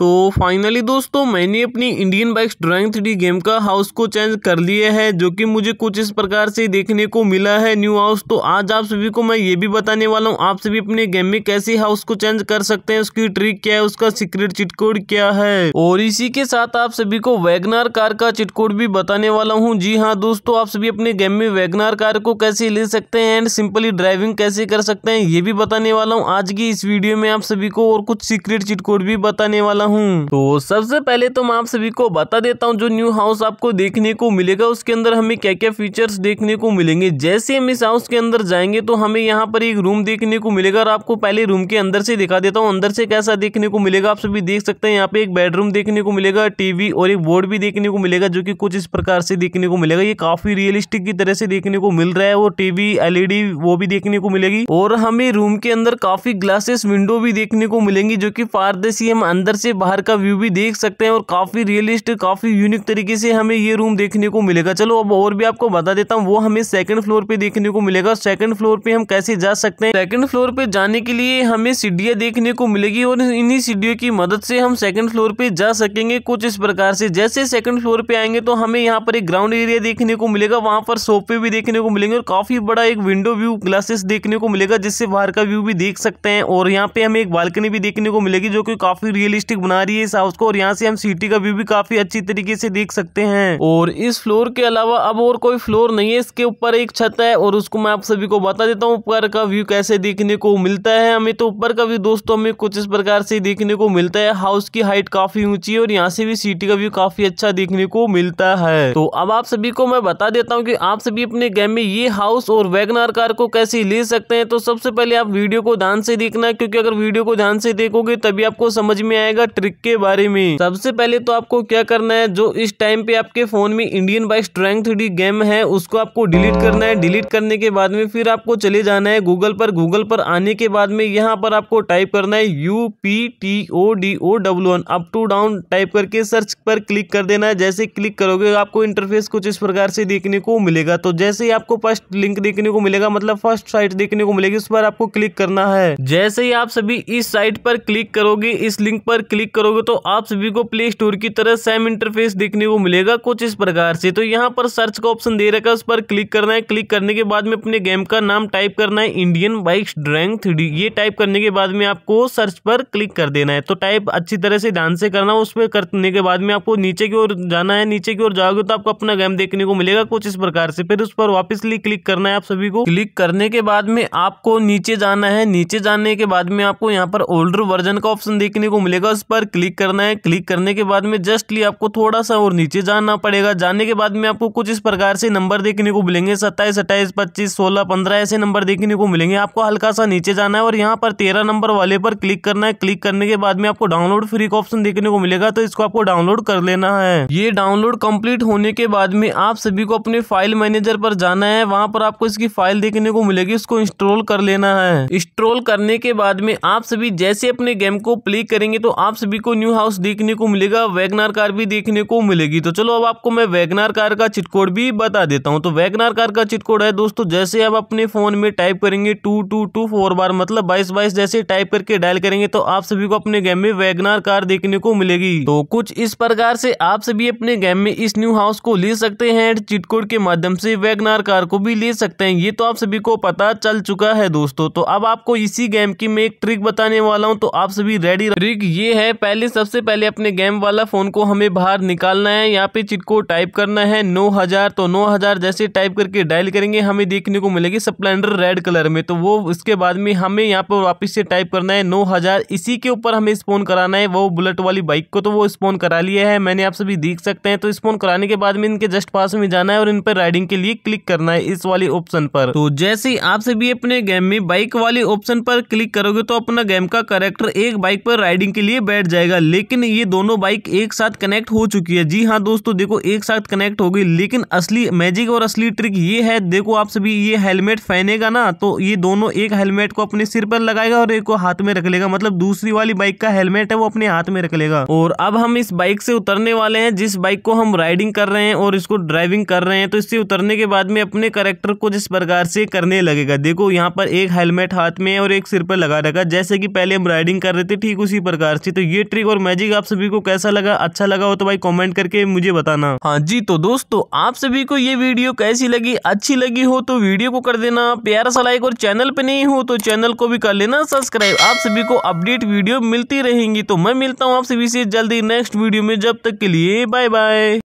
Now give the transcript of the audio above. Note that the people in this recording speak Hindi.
तो फाइनली दोस्तों मैंने अपनी Indian bikes driving three game का हाउस को चेंज कर लिया है जो कि मुझे कुछ इस प्रकार से देखने को मिला है न्यू हाउस तो आज आप सभी को मैं ये भी बताने वाला हूँ आप सभी अपने गेम में कैसे हाउस को चेंज कर सकते हैं उसकी ट्रिक क्या है उसका सीक्रेट चिटकोड क्या है और इसी के साथ आप सभी को वैगनार कार का चिटकोड भी बताने वाला हूँ जी हाँ दोस्तों आप सभी अपने गेम में वैगनार कार को कैसे ले सकते हैं एंड सिंपली ड्राइविंग कैसे कर सकते हैं ये भी बताने वाला हूँ आज की इस वीडियो में आप सभी को और कुछ सीक्रेट चिटकोड भी बताने वाला हूँ तो सबसे पहले तो मैं आप सभी को बता देता हूँ जो न्यू हाउस आपको देखने को मिलेगा उसके अंदर हमें क्या क्या फीचर्स देखने को मिलेंगे जैसे हम इस हाउस के अंदर जाएंगे तो हमें यहाँ पर एक रूम देखने को मिलेगा और आपको पहले रूम के अंदर से दिखा देता हूँ अंदर से कैसा देखने को मिलेगा आप सभी देख सकते हैं यहाँ पे एक बेडरूम देखने को मिलेगा टीवी और एक बोर्ड भी देखने को मिलेगा जो कि कुछ इस प्रकार से देखने को मिलेगा ये काफी रियलिस्टिक की तरह से देखने को मिल रहा है वो टीवी एलईडी वो भी देखने को मिलेगी और हमें रूम के अंदर काफी ग्लासेस विंडो भी देखने को मिलेंगी जो कि पारदर्शी हम अंदर से बाहर का व्यू भी देख सकते हैं और काफ़ी रियलिस्टिक काफ़ी यूनिक तरीके से हमें ये रूम देखने को मिलेगा चलो अब और भी आपको बता देता हूँ वो हमें सेकंड फ्लोर पे देखने को मिलेगा सेकंड फ्लोर पे हम कैसे जा सकते हैं सेकंड फ्लोर पे जाने के लिए हमें सीढ़ियाँ देखने को मिलेगी और इन्हीं सीढ़ियों की मदद से हम सेकंड फ्लोर पे जा सकेंगे कुछ इस प्रकार से जैसे सेकंड फ्लोर पे आएंगे तो हमें यहाँ पर एक ग्राउंड एरिया देखने को मिलेगा वहाँ पर सोफे भी देखने को मिलेंगे और काफ़ी बड़ा एक विंडो व्यू ग्लासेस देखने को मिलेगा जिससे बाहर का व्यू भी देख सकते हैं और यहाँ पे हमें एक बालकनी भी देखने को मिलेगी जो की काफ़ी रियलिस्टिक बना रही है इस हाउस को और यहाँ से हम सिटी का व्यू भी काफी अच्छी तरीके से देख सकते हैं और इस फ्लोर के अलावा अब और कोई फ्लोर नहीं है इसके ऊपर एक छत है और उसको मैं आप सभी को बता देता हूँ ऊपर का व्यू कैसे देखने को मिलता है हमें तो ऊपर का व्यू दोस्तों हमें कुछ इस प्रकार से देखने को मिलता है हाउस की हाइट काफी ऊंची है और यहाँ से भी सिटी का व्यू काफी अच्छा देखने को मिलता है तो अब आप सभी को मैं बता देता हूँ की आप सभी अपने गेम में ये हाउस और वैगनार कार को कैसे ले सकते हैं तो सबसे पहले आप वीडियो को ध्यान से देखना क्योंकि अगर वीडियो को ध्यान से देखोगे तभी आपको समझ में आएगा ट्रिक के बारे में सबसे पहले तो आपको क्या करना है जो इस टाइम पे आपके फोन में इंडियन बाइक स्ट्रेंग थ्री गेम है उसको आपको डिलीट करना है डिलीट करने के बाद में फिर आपको चले जाना है गूगल पर गूगल पर आने के बाद में यहाँ पर आपको टाइप करना है U P T O D O W one up two down type करके सर्च पर क्लिक कर देना है जैसे क्लिक करोगे आपको इंटरफेस कुछ इस प्रकार से देखने को मिलेगा तो जैसे ही आपको फर्स्ट लिंक देखने को मिलेगा मतलब फर्स्ट साइट देखने को मिलेगी उस पर आपको क्लिक करना है जैसे ही आप सभी इस साइट पर क्लिक करोगे इस लिंक पर क्लिक क्लिक करोगे तो आप सभी को प्ले स्टोर की तरह सेम इंटरफेस देखने को मिलेगा कुछ इस प्रकार से तो यहाँ पर सर्च का ऑप्शन दे रखा है उस पर क्लिक करना है क्लिक करने के बाद में अपने गेम का नाम टाइप करना है इंडियन बाइक्स ड्राइंग थ्री ये टाइप करने के बाद में आपको सर्च पर क्लिक कर देना है तो टाइप अच्छी तरह से ध्यान से करना उस पर करने के बाद में आपको नीचे की ओर जाना है नीचे की ओर जाओगे तो आपको अपना गेम देखने को मिलेगा कुछ इस प्रकार से फिर उस पर वापिस क्लिक करना है आप सभी को क्लिक करने के बाद में आपको नीचे जाना है नीचे जाने के बाद में आपको यहाँ पर ओल्डर वर्जन का ऑप्शन देखने को मिलेगा उस पर पर क्लिक करना है क्लिक करने के बाद में जस्टली आपको थोड़ा सा और नीचे जाना पड़ेगा जाने के बाद में आपको कुछ इस प्रकार से नंबर देखने को मिलेंगे सत्ताईस अट्ठाईस पच्चीस सोलह पंद्रह ऐसे नंबर देखने को मिलेंगे आपको हल्का सा नीचे जाना है और यहाँ पर तेरह नंबर वाले पर क्लिक करना है क्लिक करने के बाद में आपको डाउनलोड फ्री का ऑप्शन देखने को मिलेगा तो इसको आपको डाउनलोड कर लेना है ये डाउनलोड कम्प्लीट होने के बाद में आप सभी को अपने फाइल मैनेजर पर जाना है वहाँ पर आपको इसकी फाइल देखने को मिलेगी उसको इंस्टॉल कर लेना है इंस्टॉल करने के बाद में आप सभी जैसे अपने गेम को प्ले करेंगे तो आप भी को न्यू हाउस देखने को मिलेगा वैगनार कार भी देखने को मिलेगी तो चलो अब आपको मैं वैगनार कार का चिटकोड भी बता देता हूँ तो वैगनार कार का चिटकोड है दोस्तों जैसे आप अपने फ़ोन में टाइप करेंगे टू टू टू फोर बार मतलब बाईस बाईस जैसे टाइप करके डायल करेंगे तो आप सभी को अपने गेम में वैगनार कार देखने को मिलेगी तो कुछ इस प्रकार से आप सभी अपने गेम में इस न्यू हाउस को ले सकते हैं एंड चिटकोड के माध्यम से वैगनार कार को भी ले सकते हैं ये तो आप सभी को पता चल चुका है दोस्तों तो अब आपको इसी गेम की मैं एक ट्रिक बताने वाला हूँ तो आप सभी रेडी ट्रिक ये है पहले सबसे पहले अपने गेम वाला फ़ोन को हमें बाहर निकालना है यहाँ पे चिटको टाइप करना है नौ हज़ार तो नौ हज़ार जैसे टाइप करके डायल करेंगे हमें देखने को मिलेगी स्प्लेंडर रेड कलर में तो वो उसके बाद में हमें यहाँ पर वापस से टाइप करना है नौ हज़ार इसी के ऊपर हमें स्पोन कराना है वो बुलेट वाली बाइक को तो वो स्पोन करा लिया है मैंने आप सभी देख सकते हैं तो स्पोन कराने के बाद में इनके जस्ट पास में जाना है और इन पर राइडिंग के लिए क्लिक करना है इस वाले ऑप्शन पर तो जैसे ही आप सभी अपने गेम में बाइक वाले ऑप्शन पर क्लिक करोगे तो अपना गेम का करेक्टर एक बाइक पर राइडिंग के लिए बैठ जाएगा लेकिन ये दोनों बाइक एक साथ कनेक्ट हो चुकी है जी हाँ दोस्तों देखो एक साथ कनेक्ट हो गई लेकिन असली मैजिक और असली ट्रिक ये है देखो आप सभी ये हेलमेट पहनेगा ना तो ये दोनों एक हेलमेट को अपने सिर पर लगाएगा और एक को हाथ में रख लेगा मतलब दूसरी वाली बाइक का हेलमेट है वो अपने हाथ में रख लेगा और अब हम इस बाइक से उतरने वाले हैं जिस बाइक को हम राइडिंग कर रहे हैं और इसको ड्राइविंग कर रहे हैं तो इससे उतरने के बाद में अपने करेक्टर को जिस प्रकार से करने लगेगा देखो यहाँ पर एक हेलमेट हाथ में और एक सिर पर लगा रखा जैसे कि पहले हम राइडिंग कर रहे थे ठीक उसी प्रकार से तो ये ट्रिक और मैजिक आप सभी को कैसा लगा अच्छा लगा हो तो भाई कॉमेंट करके मुझे बताना हाँ जी तो दोस्तों आप सभी को ये वीडियो कैसी लगी अच्छी लगी हो तो वीडियो को कर देना प्यारा सा लाइक और चैनल पे नहीं हो तो चैनल को भी कर लेना सब्सक्राइब आप सभी को अपडेट वीडियो मिलती रहेंगी तो मैं मिलता हूँ आप सभी से जल्दी नेक्स्ट वीडियो में जब तक के लिए बाय बाय